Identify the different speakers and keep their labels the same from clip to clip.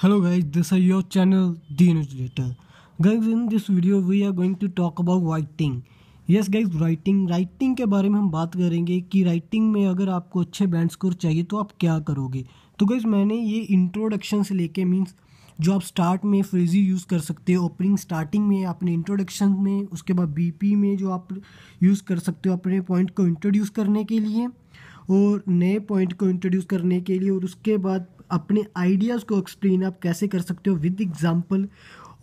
Speaker 1: hello guys this is your channel the initiator guys in this video we are going to talk about writing yes guys writing writing के बारे में हम बात करेंगे कि writing में अगर आपको अच्छे बैंड स्कोर चाहिए तो आप क्या करोगे तो गाइज़ मैंने ये इंट्रोडक्शन से लेके मीन्स जो आप स्टार्ट में फ्रेजी यूज़ कर सकते हो ओपनिंग स्टार्टिंग में अपने इंट्रोडक्शन में उसके बाद बीपी में जो आप यूज़ कर सकते हो अपने पॉइंट को इंट्रोड्यूस करने के लिए और नए पॉइंट को इंट्रोड्यूस करने के लिए और उसके बाद अपने आइडियाज़ को एक्सप्लेन आप कैसे कर सकते हो विद एग्ज़ाम्पल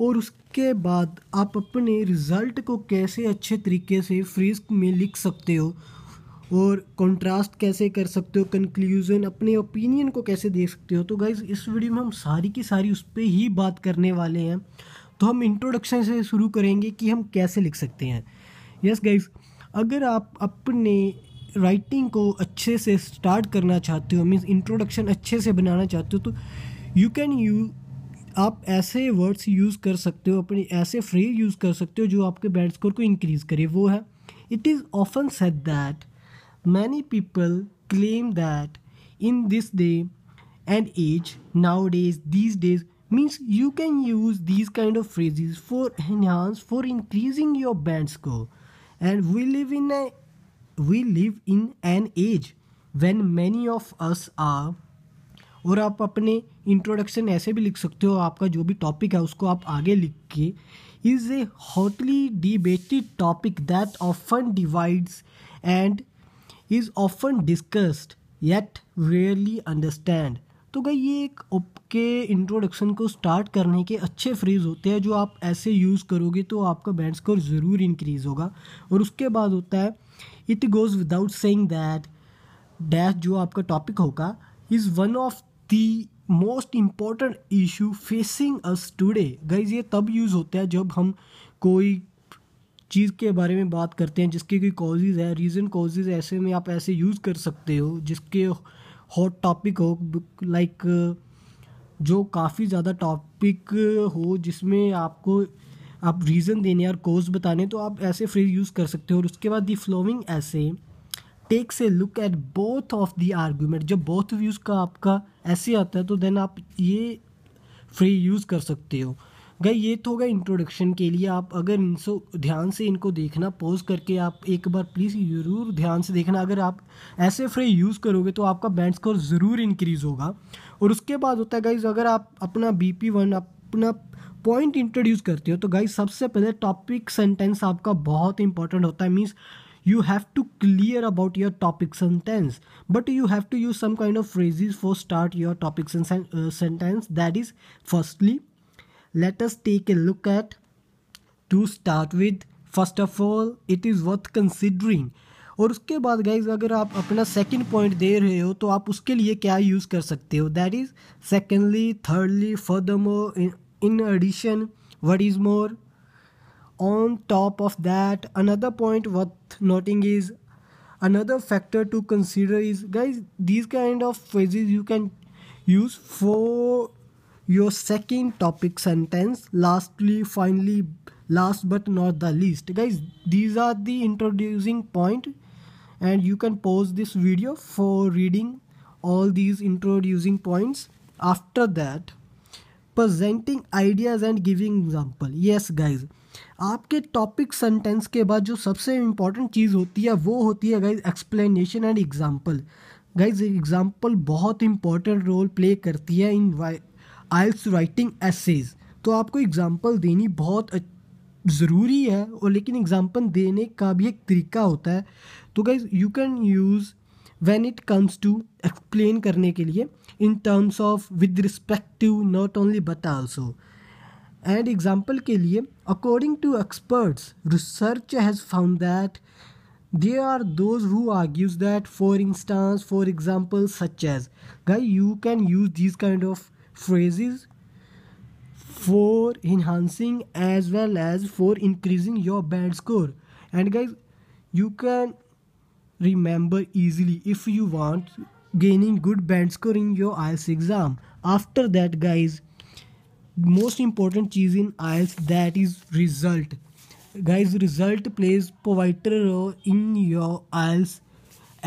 Speaker 1: और उसके बाद आप अपने रिज़ल्ट को कैसे अच्छे तरीके से फ्रीज में लिख सकते हो और कंट्रास्ट कैसे कर सकते हो कंक्लूजन अपने ओपिनियन को कैसे दे सकते हो तो गाइज इस वीडियो में हम सारी की सारी उस पर ही बात करने वाले हैं तो हम इंट्रोडक्शन से शुरू करेंगे कि हम कैसे लिख सकते हैं यस yes गाइज अगर आप अपने राइटिंग को अच्छे से स्टार्ट करना चाहते हो मीन्स इंट्रोडक्शन अच्छे से बनाना चाहते हो तो यू कैन यू आप ऐसे वर्ड्स यूज़ कर सकते हो अपने ऐसे फ्रेज यूज़ कर सकते हो जो आपके बैंड स्कोर को इंक्रीज़ करे वो है it is often said that many people claim that in this day and age nowadays these days means you can use these kind of phrases for enhance for increasing your band score and we live in a we live in an age when many of us are और आप अपने introduction ऐसे भी लिख सकते हो आपका जो भी टॉपिक है उसको आप आगे लिख के is a hotly debated topic that often divides and is often discussed yet rarely understand तो भाई ये एक के इंट्रोडक्शन को स्टार्ट करने के अच्छे फ्रेज होते हैं जो आप ऐसे यूज़ करोगे तो आपका बैंड स्कोर ज़रूर इंक्रीज़ होगा और उसके बाद होता है it goes without saying that dash जो आपका टॉपिक होगा is one of the most important issue facing us today guys ये तब यूज़ होता है जब हम कोई चीज़ के बारे में बात करते हैं जिसके कोई कॉजेज़ है रीज़न कॉजेज़ ऐसे में आप ऐसे यूज़ कर सकते हो जिसके हॉट टॉपिक हो लाइक जो काफ़ी ज़्यादा टॉपिक हो जिसमें आपको आप रीज़न देने और कोज बताने तो आप ऐसे फ्रेज यूज़ कर सकते हो और उसके बाद the following essay takes a look at both of the argument जब बोथ व्यूज़ का आपका ऐसे आता है तो देन आप ये फ्री यूज़ कर सकते हो गई ये तो होगा इंट्रोडक्शन के लिए आप अगर सो ध्यान से इनको देखना पॉज करके आप एक बार प्लीज़ ज़रूर ध्यान से देखना अगर आप ऐसे फ्रे यूज़ करोगे तो आपका बैंड स्कोर ज़रूर इंक्रीज़ होगा और उसके बाद होता है गाइज अगर आप अपना बी पी वन अपना पॉइंट इंट्रोड्यूस करते हो तो गाइज सबसे पहले टॉपिक सेंटेंस आपका बहुत इंपॉर्टेंट होता है means you have to clear about your topic sentence but you have to use some kind of phrases for start your topic sentence that is firstly let us take a look at to start with first of all it is worth considering और उसके बाद guys अगर आप अपना second point दे रहे हो तो आप उसके लिए क्या यूज़ कर सकते हो that is secondly thirdly furthermore in addition what is more on top of that another point worth noting is another factor to consider is guys these kind of phrases you can use for your second topic sentence lastly finally last but not the least guys these are the introducing point and you can pause this video for reading all these introducing points after that presenting ideas and giving example yes guys आपके topic sentence के बाद जो सबसे important चीज़ होती है वो होती है guys explanation and example guys example बहुत इंपॉर्टेंट रोल प्ले करती है इन आइल्स राइटिंग एसेज तो आपको एग्ज़ाम्पल देनी बहुत ज़रूरी है और लेकिन एग्जाम्पल देने का भी एक तरीका होता है तो guys you can use when it comes to explain करने के लिए in terms of with respect to not only but also and example के लिए according to experts research has found that there are those who argues that for instance for example such as guy you can use these kind of phrases for enhancing as well as for increasing your band score and guys you can remember easily if you want gaining good band score in your IELTS exam. After that, guys, most important thing in IELTS that is result. Guys, result plays pivotal role in your IELTS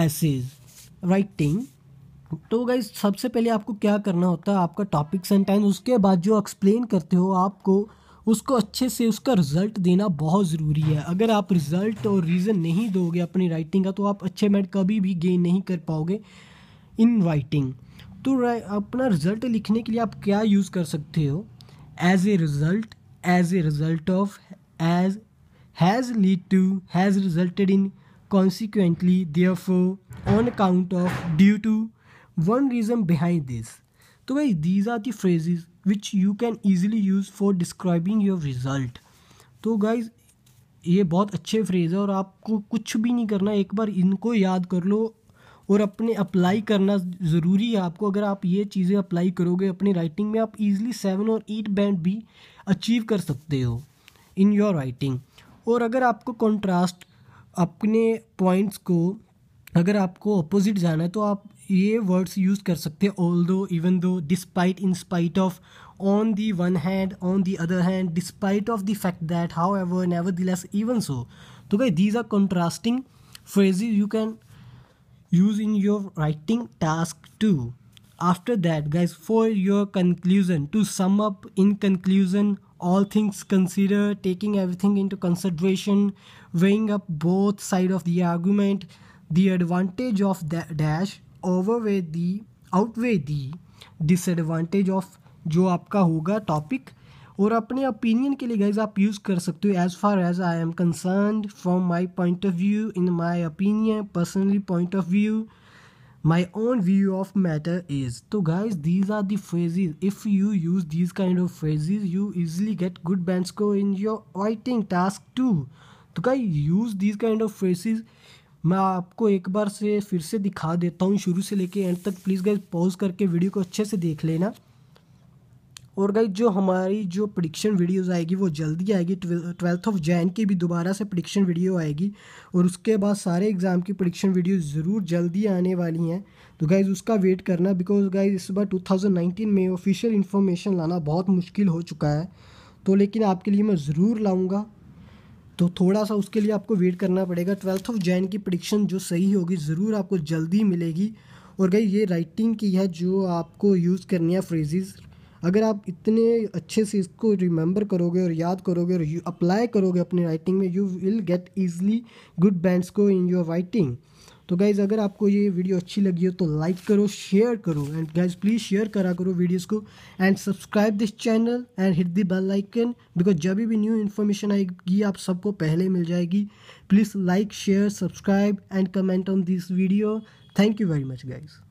Speaker 1: essays writing. तो guys सबसे पहले आपको क्या करना होता है आपका topic sentence उसके बाद जो एक्सप्लेन करते हो आपको उसको अच्छे से उसका रिज़ल्ट देना बहुत ज़रूरी है अगर आप रिज़ल्ट और रीज़न नहीं दोगे अपनी राइटिंग का तो आप अच्छे मैट कभी भी गेन नहीं कर पाओगे इनवाइटिंग तो अपना रिजल्ट लिखने के लिए आप क्या यूज़ कर सकते हो as a result as a result of as has lead to has resulted in consequently for on account of due to one reason behind this तो भाई these are the phrases which you can easily use for describing your result तो guys ये बहुत अच्छे phrase है और आपको कुछ भी नहीं करना एक बार इनको याद कर लो और अपने अप्लाई करना ज़रूरी है आपको अगर आप ये चीज़ें अप्लाई करोगे अपनी राइटिंग में आप इजीली सेवन और एट बैंड भी अचीव कर सकते हो इन योर राइटिंग और अगर आपको कंट्रास्ट अपने पॉइंट्स को अगर आपको अपोजिट जाना है तो आप ये वर्ड्स यूज़ कर सकते हैं all although even though despite in spite of on the one hand on the other hand despite of the fact that however nevertheless even so तो भाई these are contrasting phrases you can use in your writing task too after that guys for your conclusion to sum up in conclusion all things considered taking everything into consideration weighing up both side of the argument the advantage of the dash overweigh the outweigh the disadvantage of जो आपका होगा topic और अपने opinion के लिए guys आप use कर सकते हो as far as I am concern from my point of view in my opinion personally point of view my own view of matter is तो guys these are the phrases if you use these kind of phrases you easily get good band को in your writing task too तो guy use these kind of phrases मैं आपको एक बार से फिर से दिखा देता हूँ शुरू से लेके एंड तक प्लीज़ गाइज पॉज करके वीडियो को अच्छे से देख लेना और गाइज जो हमारी जो प्रडिक्शन वीडियोज़ आएगी वो जल्दी आएगी ट्वेल्थ ऑफ जैन की भी दोबारा से प्रडिक्शन वीडियो आएगी और उसके बाद सारे एग्ज़ाम की प्रडिक्शन वीडियो ज़रूर जल्दी आने वाली हैं तो गाइज़ उसका वेट करना बिकॉज गाइज इस बार 2019 में ऑफिशियल इन्फॉर्मेशन लाना बहुत मुश्किल हो चुका है तो लेकिन आपके लिए मैं ज़रूर लाऊँगा तो थोड़ा सा उसके लिए आपको वेट करना पड़ेगा ट्वेल्थ ऑफ जैन की प्रडिक्शन जो सही होगी ज़रूर आपको जल्दी मिलेगी और गई ये राइटिंग की है जो आपको यूज़ करनी है फ्रेजेस अगर आप इतने अच्छे से इसको रिमेंबर करोगे और याद करोगे और यू अप्लाई करोगे अपने राइटिंग में you will get easily good bands को इन योर राइटिंग तो गाइज़ अगर आपको ये वीडियो अच्छी लगी हो तो लाइक करो शेयर करो एंड गाइज प्लीज़ शेयर करा करो वीडियोस को and subscribe this channel and hit the bell icon because जब भी न्यू इन्फॉर्मेशन आएगी आप सबको पहले मिल जाएगी please like share subscribe and comment on this video thank you very much guys